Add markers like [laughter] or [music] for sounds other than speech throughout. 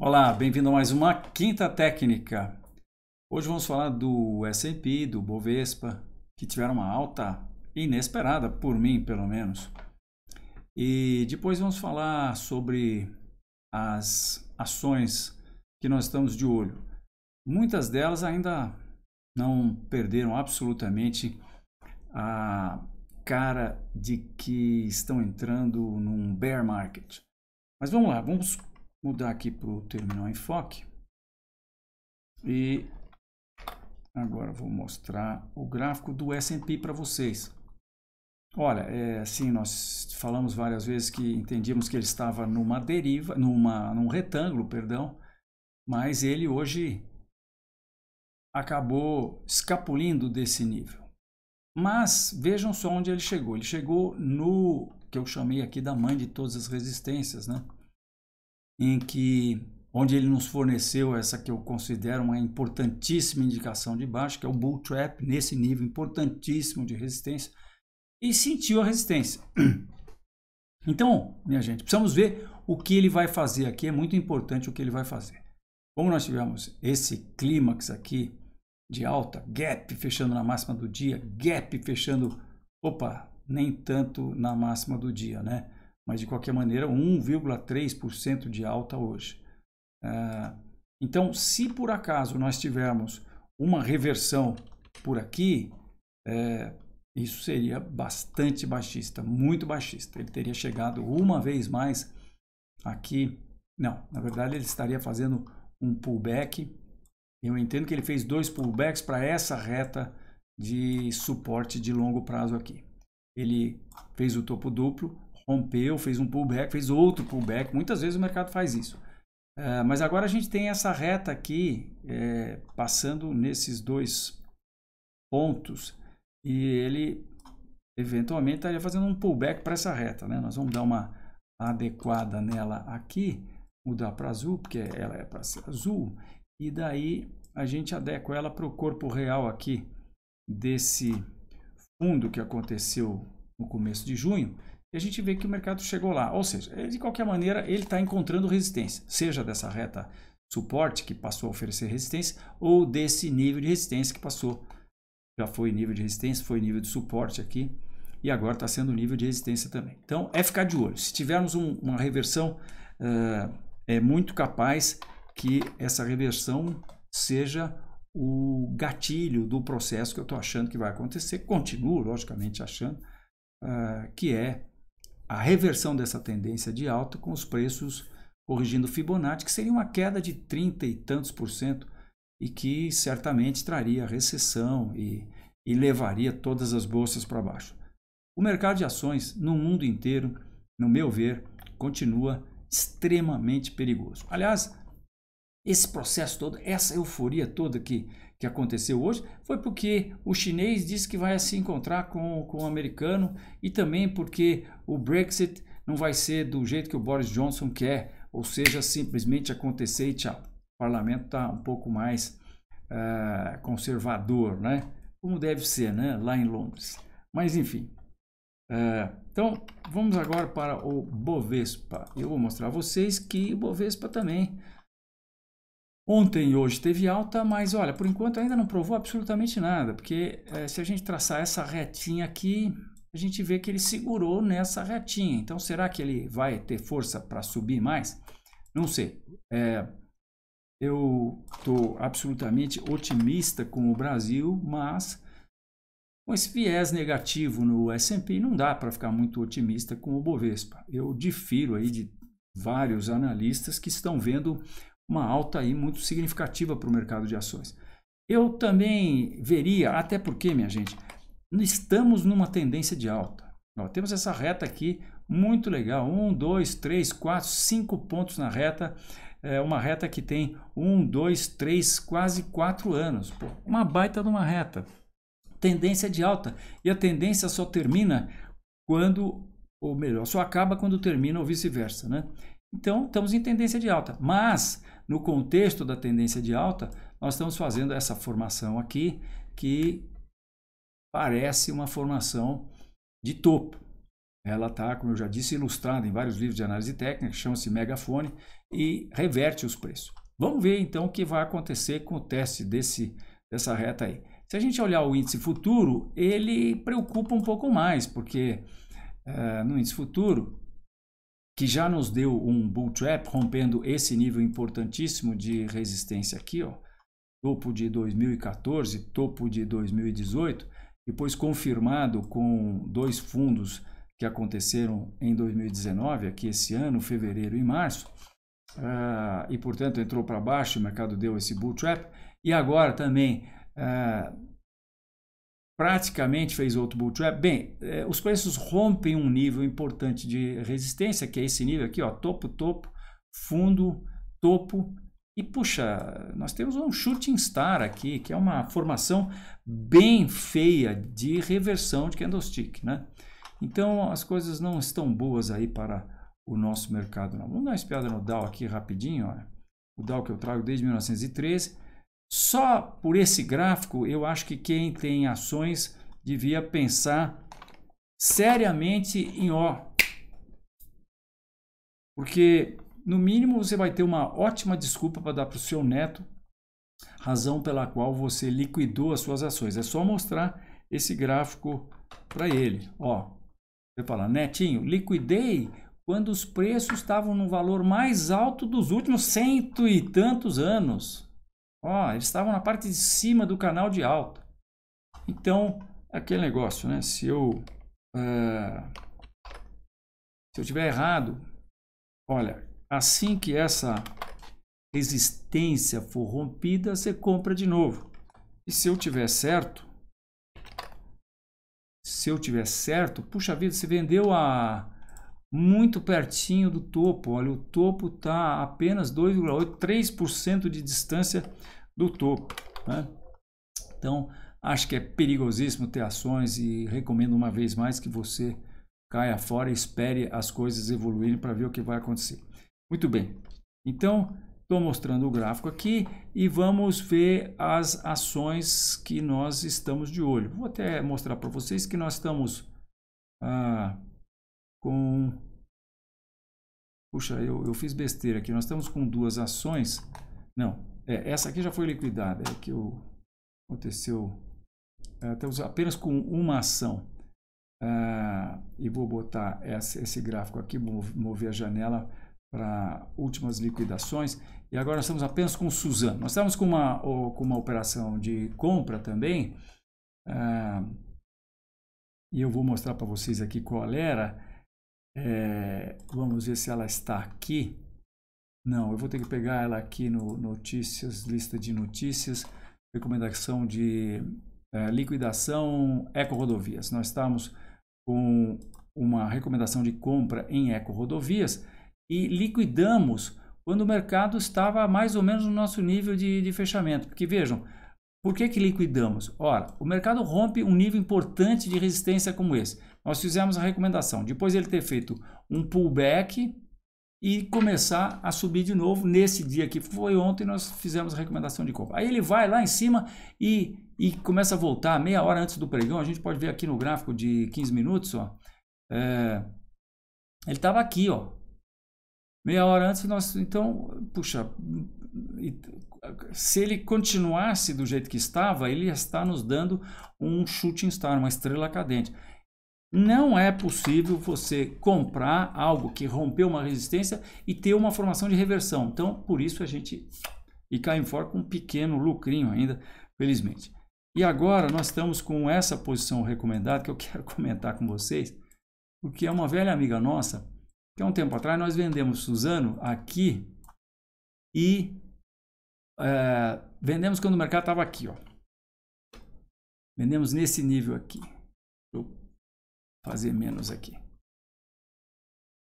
Olá, bem-vindo a mais uma Quinta Técnica. Hoje vamos falar do S&P, do Bovespa, que tiveram uma alta inesperada, por mim pelo menos. E depois vamos falar sobre as ações que nós estamos de olho. Muitas delas ainda não perderam absolutamente a cara de que estão entrando num bear market. Mas vamos lá, vamos mudar aqui para o terminal enfoque. E agora vou mostrar o gráfico do S&P para vocês. Olha, é, assim, nós falamos várias vezes que entendíamos que ele estava numa deriva, numa, num retângulo, perdão, mas ele hoje acabou escapulindo desse nível. Mas vejam só onde ele chegou. Ele chegou no que eu chamei aqui da mãe de todas as resistências, né? em que onde ele nos forneceu essa que eu considero uma importantíssima indicação de baixo, que é o bull trap nesse nível importantíssimo de resistência e sentiu a resistência. [clears throat] Então, minha gente, precisamos ver o que ele vai fazer aqui, é muito importante o que ele vai fazer. Como nós tivemos esse clímax aqui de alta, gap fechando na máxima do dia, gap fechando, opa, nem tanto na máxima do dia, né? mas de qualquer maneira 1,3% de alta hoje. É, então, se por acaso nós tivermos uma reversão por aqui, é, isso seria bastante baixista, muito baixista. Ele teria chegado uma vez mais aqui. Não, na verdade ele estaria fazendo um pullback. Eu entendo que ele fez dois pullbacks para essa reta de suporte de longo prazo aqui. Ele fez o topo duplo, rompeu, fez um pullback, fez outro pullback. Muitas vezes o mercado faz isso. É, mas agora a gente tem essa reta aqui, é, passando nesses dois pontos, e ele eventualmente estaria fazendo um pullback para essa reta. Né? Nós vamos dar uma adequada nela aqui, mudar para azul, porque ela é para ser azul, e daí a gente adequa ela para o corpo real aqui desse fundo que aconteceu no começo de junho, e a gente vê que o mercado chegou lá. Ou seja, de qualquer maneira, ele está encontrando resistência, seja dessa reta suporte que passou a oferecer resistência ou desse nível de resistência que passou. Já foi nível de resistência, foi nível de suporte aqui e agora está sendo nível de resistência também. Então é ficar de olho. Se tivermos um, uma reversão, uh, é muito capaz que essa reversão seja o gatilho do processo que eu estou achando que vai acontecer. Continuo, logicamente, achando uh, que é a reversão dessa tendência de alta com os preços corrigindo Fibonacci, que seria uma queda de 30 e tantos por cento e que certamente traria recessão e, e levaria todas as bolsas para baixo. O mercado de ações no mundo inteiro, no meu ver, continua extremamente perigoso. Aliás, esse processo todo, essa euforia toda que, que aconteceu hoje, foi porque o chinês disse que vai se encontrar com, com o americano e também porque o Brexit não vai ser do jeito que o Boris Johnson quer, ou seja, simplesmente acontecer e tchau. O parlamento está um pouco mais uh, conservador, né? como deve ser né? lá em Londres. Mas enfim. Uh, então, vamos agora para o Bovespa. Eu vou mostrar a vocês que o Bovespa também Ontem e hoje teve alta, mas olha, por enquanto ainda não provou absolutamente nada, porque é, se a gente traçar essa retinha aqui, a gente vê que ele segurou nessa retinha. Então, será que ele vai ter força para subir mais? Não sei. É, eu estou absolutamente otimista com o Brasil, mas com esse viés negativo no S&P não dá para ficar muito otimista com o Bovespa. Eu difiro aí de vários analistas que estão vendo uma alta aí muito significativa para o mercado de ações. Eu também veria, até porque, minha gente, estamos numa tendência de alta. Ó, temos essa reta aqui muito legal: Um, dois, três, quatro, cinco pontos na reta. É uma reta que tem um, dois, três, quase quatro anos. Pô, uma baita de uma reta. Tendência de alta. E a tendência só termina quando, ou melhor, só acaba quando termina ou vice-versa. Né? Então, estamos em tendência de alta. Mas no contexto da tendência de alta, nós estamos fazendo essa formação aqui que parece uma formação de topo. Ela está, como eu já disse, ilustrada em vários livros de análise técnica, chama-se megafone e reverte os preços. Vamos ver então o que vai acontecer com o teste desse, dessa reta aí. Se a gente olhar o índice futuro, ele preocupa um pouco mais, porque é, no índice futuro que já nos deu um bull trap rompendo esse nível importantíssimo de resistência aqui, ó, topo de 2014, topo de 2018, depois confirmado com dois fundos que aconteceram em 2019, aqui esse ano, fevereiro e março, uh, e portanto entrou para baixo, o mercado deu esse bull trap, e agora também uh, praticamente fez outro bull trap. Bem, é, os preços rompem um nível importante de resistência, que é esse nível aqui, ó, topo, topo, fundo, topo. E puxa, nós temos um shooting star aqui, que é uma formação bem feia de reversão de candlestick, né? Então as coisas não estão boas aí para o nosso mercado. Não. Vamos dar uma espiada no Dow aqui rapidinho, olha. O Dow que eu trago desde 1913 só por esse gráfico, eu acho que quem tem ações devia pensar seriamente em O. Porque, no mínimo, você vai ter uma ótima desculpa para dar para o seu neto, razão pela qual você liquidou as suas ações. É só mostrar esse gráfico para ele. Ó, você fala, netinho, liquidei quando os preços estavam no valor mais alto dos últimos cento e tantos anos. Ó, eles estavam na parte de cima do canal de alta. Então, aquele negócio, né? Se eu, uh, se eu tiver errado, olha, assim que essa resistência for rompida, você compra de novo. E se eu tiver certo, se eu tiver certo, puxa vida, você vendeu a muito pertinho do topo. Olha, o topo está apenas 2,8, 3% de distância do topo. Né? Então, acho que é perigosíssimo ter ações e recomendo uma vez mais que você caia fora e espere as coisas evoluírem para ver o que vai acontecer. Muito bem. Então, estou mostrando o gráfico aqui e vamos ver as ações que nós estamos de olho. Vou até mostrar para vocês que nós estamos... Ah, com. Puxa, eu, eu fiz besteira aqui. Nós estamos com duas ações. Não, é, essa aqui já foi liquidada. É que eu, aconteceu. É, estamos apenas com uma ação. Ah, e vou botar essa, esse gráfico aqui, mover a janela para últimas liquidações. E agora estamos apenas com Suzano. Nós estamos com uma, com uma operação de compra também. Ah, e eu vou mostrar para vocês aqui qual era. É, vamos ver se ela está aqui. Não, eu vou ter que pegar ela aqui no notícias, lista de notícias, recomendação de é, liquidação Eco-Rodovias. Nós estamos com uma recomendação de compra em Eco-Rodovias e liquidamos quando o mercado estava mais ou menos no nosso nível de, de fechamento. Porque vejam, por que, que liquidamos? Ora, o mercado rompe um nível importante de resistência como esse. Nós fizemos a recomendação, depois ele ter feito um pullback e começar a subir de novo nesse dia que foi ontem, nós fizemos a recomendação de compra. Aí ele vai lá em cima e, e começa a voltar meia hora antes do pregão. A gente pode ver aqui no gráfico de 15 minutos, ó. É, ele estava aqui, ó, Meia hora antes, nós. Então, puxa, se ele continuasse do jeito que estava, ele ia estar nos dando um shooting star, uma estrela cadente. Não é possível você comprar algo que rompeu uma resistência e ter uma formação de reversão. Então, por isso a gente e cai em fora com um pequeno lucrinho ainda, felizmente. E agora nós estamos com essa posição recomendada que eu [laughs] quero comentar com vocês, porque é uma velha amiga nossa porque há um tempo atrás nós vendemos Suzano aqui e é, vendemos quando o mercado estava aqui, ó. Vendemos nesse nível aqui. Vou fazer menos aqui.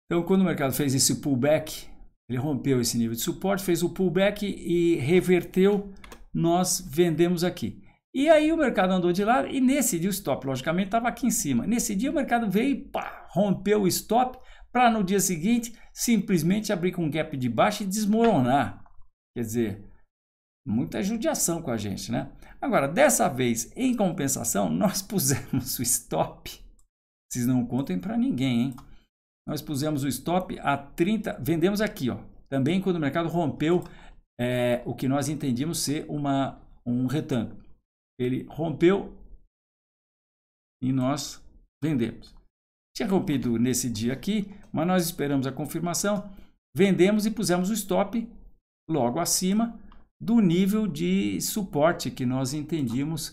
Então, quando o mercado fez esse pullback, ele rompeu esse nível de suporte, fez o pullback e reverteu, nós vendemos aqui. E aí o mercado andou de lado e nesse dia o stop, logicamente, estava aqui em cima. Nesse dia o mercado veio, pá, rompeu o stop, para no dia seguinte simplesmente abrir com um gap de baixo e desmoronar. Quer dizer, muita judiação com a gente, né? Agora, dessa vez, em compensação, [laughs] nós pusemos o stop. Vocês não contem para ninguém, hein? Nós pusemos o stop a 30, vendemos aqui, ó. Também quando o mercado rompeu é, o que nós entendíamos ser uma, um retângulo. Ele rompeu e nós vendemos. Tinha rompido nesse dia aqui, mas nós esperamos a confirmação. Vendemos e pusemos o stop logo acima do nível de suporte que nós entendíamos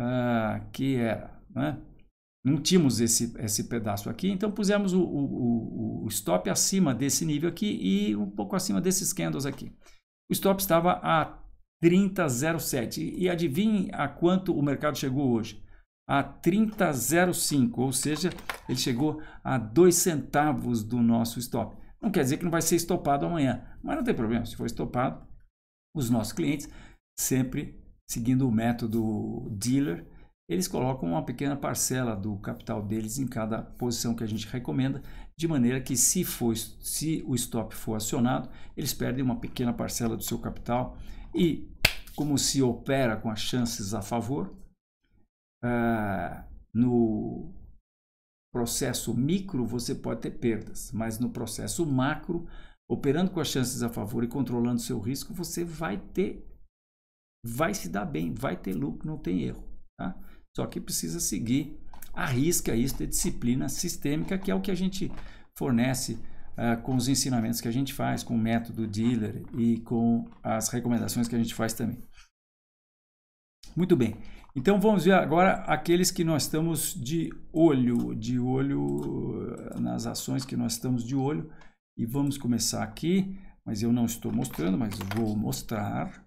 uh, que era. Né? Não tínhamos esse, esse pedaço aqui, então pusemos o, o, o stop acima desse nível aqui e um pouco acima desses candles aqui. O stop estava a 30,07. E adivinhe a quanto o mercado chegou hoje? a 30,05, ou seja, ele chegou a 2 centavos do nosso stop. Não quer dizer que não vai ser estopado amanhã, mas não tem problema, se for estopado, os nossos clientes, sempre seguindo o método dealer, eles colocam uma pequena parcela do capital deles em cada posição que a gente recomenda, de maneira que se, for, se o stop for acionado, eles perdem uma pequena parcela do seu capital e como se opera com as chances a favor, ah, no processo micro você pode ter perdas, mas no processo macro, operando com as chances a favor e controlando seu risco, você vai ter, vai se dar bem, vai ter lucro, não tem erro. Tá? Só que precisa seguir a risca isso, é disciplina sistêmica, que é o que a gente fornece ah, com os ensinamentos que a gente faz, com o método dealer e com as recomendações que a gente faz também. Muito bem. Então vamos ver agora aqueles que nós estamos de olho, de olho eh, nas ações que nós estamos de olho. E vamos começar aqui, mas eu não estou mostrando, mas vou mostrar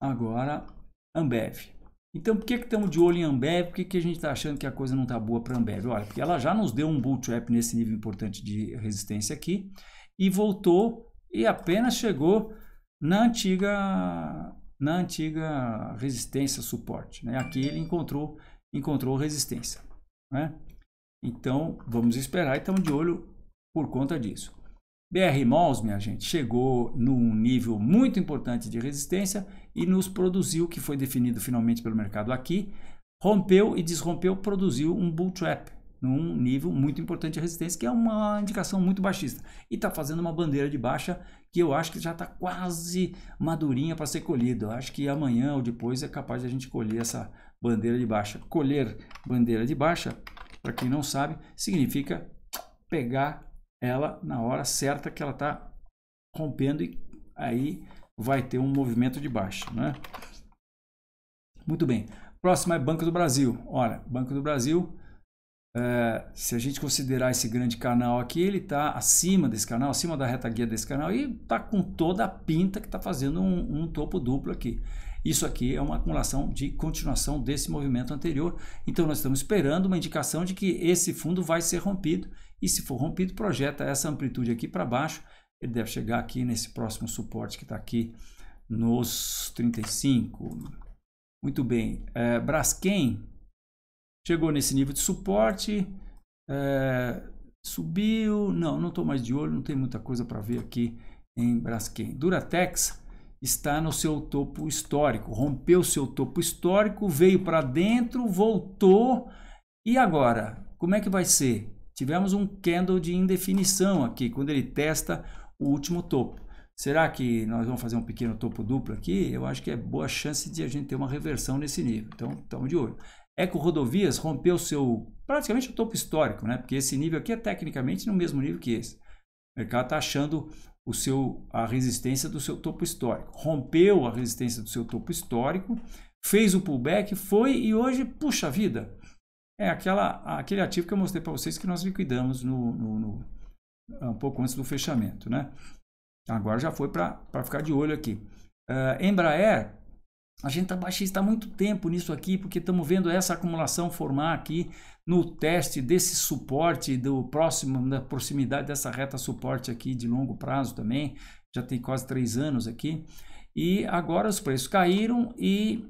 agora Ambev. Então por que, que estamos de olho em Ambev? Por que, que a gente está achando que a coisa não está boa para Ambev? Olha, porque ela já nos deu um bull trap nesse nível importante de resistência aqui e voltou e apenas chegou na antiga na antiga resistência suporte. Né? Aqui ele encontrou, encontrou resistência. Né? Então, vamos esperar e estamos de olho por conta disso. BR Malls, minha gente, chegou num nível muito importante de resistência e nos produziu, que foi definido finalmente pelo mercado aqui, rompeu e desrompeu, produziu um bull trap num nível muito importante de resistência, que é uma indicação muito baixista. E está fazendo uma bandeira de baixa que eu acho que já está quase madurinha para ser colhida. acho que amanhã ou depois é capaz de a gente colher essa bandeira de baixa. Colher bandeira de baixa, para quem não sabe, significa pegar ela na hora certa que ela está rompendo e aí vai ter um movimento de baixa, né? Muito bem. Próximo é Banco do Brasil. Olha, Banco do Brasil é, se a gente considerar esse grande canal aqui, ele está acima desse canal, acima da reta guia desse canal e está com toda a pinta que está fazendo um, um, topo duplo aqui. Isso aqui é uma acumulação de continuação desse movimento anterior. Então nós estamos esperando uma indicação de que esse fundo vai ser rompido e se for rompido, projeta essa amplitude aqui para baixo. Ele deve chegar aqui nesse próximo suporte que está aqui nos 35. Muito bem. É, Braskem Chegou nesse nível de suporte, é, subiu. Não, não estou mais de olho, não tem muita coisa para ver aqui em Braskem. Duratex está no seu topo histórico, rompeu seu topo histórico, veio para dentro, voltou. E agora? Como é que vai ser? Tivemos um candle de indefinição aqui, quando ele testa o último topo. Será que nós vamos fazer um pequeno topo duplo aqui? Eu acho que é boa chance de a gente ter uma reversão nesse nível. Então, estamos de olho. Eco Rodovias rompeu seu praticamente o topo histórico, né? Porque esse nível aqui é tecnicamente no mesmo nível que esse. O mercado está achando o seu, a resistência do seu topo histórico. Rompeu a resistência do seu topo histórico, fez o pullback, foi e hoje, puxa vida, é aquela, aquele ativo que eu mostrei para vocês que nós liquidamos no, no, no, um pouco antes do fechamento. Né? Agora já foi para ficar de olho aqui. Uh, Embraer a gente está baixista há muito tempo nisso aqui, porque estamos vendo essa acumulação formar aqui no teste desse suporte do próximo, da proximidade dessa reta suporte aqui de longo prazo também. Já tem quase três anos aqui. E agora os preços caíram e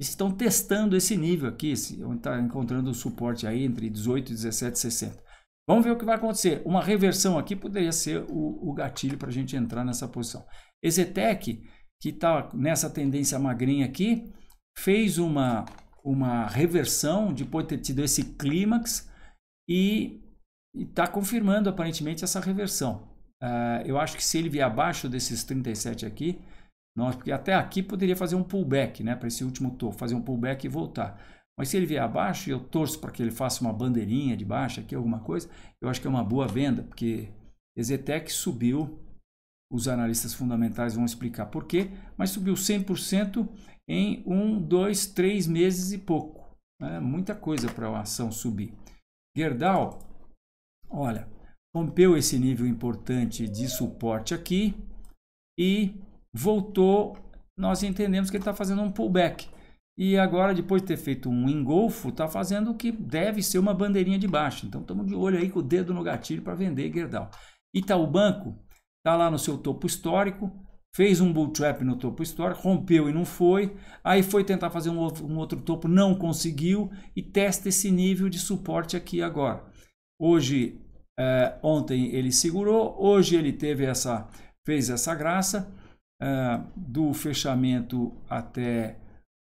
estão testando esse nível aqui, onde está encontrando o suporte aí entre 18 e 17,60. Vamos ver o que vai acontecer. Uma reversão aqui poderia ser o, o gatilho para a gente entrar nessa posição. Ezetec que está nessa tendência magrinha aqui, fez uma, uma reversão depois de ter tido esse clímax e está confirmando aparentemente essa reversão. Uh, eu acho que se ele vier abaixo desses 37 aqui, nós, porque até aqui poderia fazer um pullback né, para esse último topo, fazer um pullback e voltar. Mas se ele vier abaixo, eu torço para que ele faça uma bandeirinha de baixa aqui, alguma coisa, eu acho que é uma boa venda, porque Ezetec subiu os analistas fundamentais vão explicar por quê, mas subiu 100% em um, dois, três meses e pouco. Né? Muita coisa para a ação subir. Gerdau, olha, rompeu esse nível importante de suporte aqui e voltou. Nós entendemos que ele está fazendo um pullback. E agora, depois de ter feito um engolfo, está fazendo o que deve ser uma bandeirinha de baixo. Então, estamos de olho aí com o dedo no gatilho para vender Gerdau. Itaú Banco, está lá no seu topo histórico, fez um bull trap no topo histórico, rompeu e não foi, aí foi tentar fazer um outro, um outro topo, não conseguiu e testa esse nível de suporte aqui agora. Hoje, eh, ontem ele segurou, hoje ele teve essa, fez essa graça eh, do fechamento até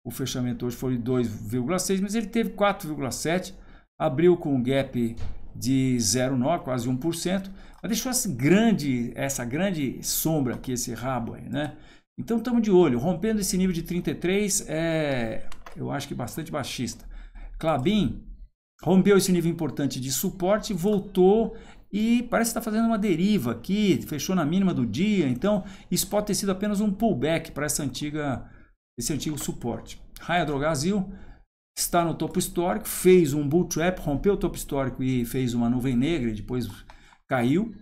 o fechamento hoje foi 2,6, mas ele teve 4,7, abriu com um gap de 0,9, quase 1%, mas deixou essa grande, essa grande sombra aqui, esse rabo aí, né? Então estamos de olho, rompendo esse nível de 33 é, eu acho que bastante baixista. Clabin rompeu esse nível importante de suporte, voltou e parece estar tá fazendo uma deriva aqui, fechou na mínima do dia, então isso pode ter sido apenas um pullback para essa antiga esse antigo suporte. Raia Drogasil está no topo histórico, fez um bull trap, rompeu o topo histórico e fez uma nuvem negra, e depois caiu,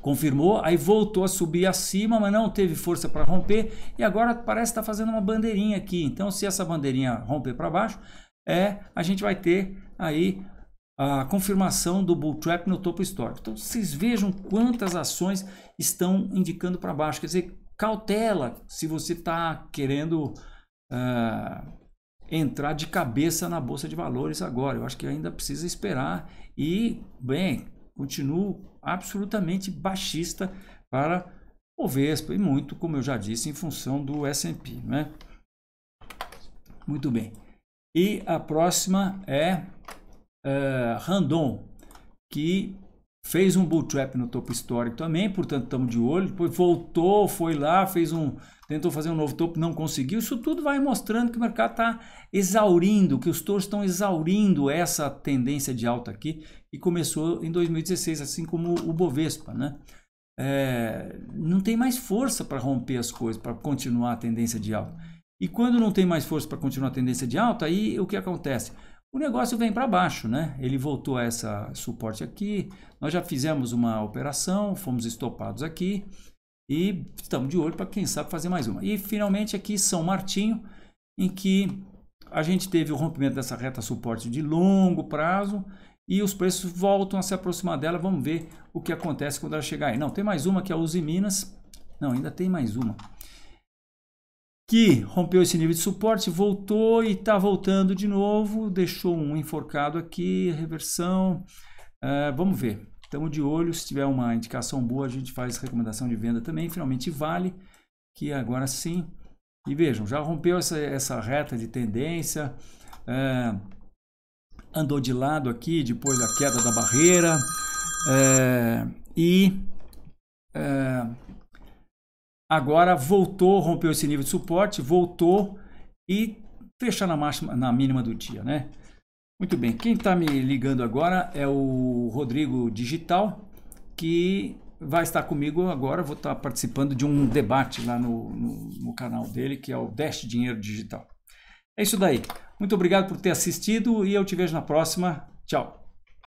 confirmou, aí voltou a subir acima, mas não teve força para romper e agora parece estar tá fazendo uma bandeirinha aqui. Então, se essa bandeirinha romper para baixo, é a gente vai ter aí a confirmação do bull trap no topo histórico. Então, vocês vejam quantas ações estão indicando para baixo. Quer dizer, cautela se você está querendo uh, entrar de cabeça na bolsa de valores agora. Eu acho que ainda precisa esperar e, bem, continuo absolutamente baixista para o Vespa e muito, como eu já disse, em função do S&P, né? Muito bem. E a próxima é uh, Randon, que Fez um bull trap no topo histórico também, portanto estamos de olho. Depois voltou, foi lá, fez um, tentou fazer um novo topo, não conseguiu. Isso tudo vai mostrando que o mercado está exaurindo, que os touros estão exaurindo essa tendência de alta aqui e começou em 2016, assim como o Bovespa, né? É, não tem mais força para romper as coisas, para continuar a tendência de alta. E quando não tem mais força para continuar a tendência de alta, aí o que acontece? o negócio vem para baixo, né? Ele voltou a essa suporte aqui, nós já fizemos uma operação, fomos estopados aqui e estamos de olho para quem sabe fazer mais uma. E finalmente aqui São Martinho, em que a gente teve o rompimento dessa reta suporte de longo prazo e os preços voltam a se aproximar dela. Vamos ver o que acontece quando ela chegar aí. Não, tem mais uma que é a Uzi Minas. Não, ainda tem mais uma que rompeu esse nível de suporte, voltou e está voltando de novo, deixou um enforcado aqui, reversão, uh, vamos ver. Estamos de olho, se tiver uma indicação boa, a gente faz recomendação de venda também, finalmente vale, que agora sim. E vejam, já rompeu essa, essa reta de tendência, uh, andou de lado aqui depois da queda da barreira uh, e agora voltou, rompeu esse nível de suporte, voltou e fechou na, máxima, na mínima do dia, né? Muito bem, quem está me ligando agora é o Rodrigo Digital, que vai estar comigo agora, vou estar participando de um debate lá no, no, no, canal dele, que é o Dash Dinheiro Digital. É isso daí. Muito obrigado por ter assistido e eu te vejo na próxima. Tchau.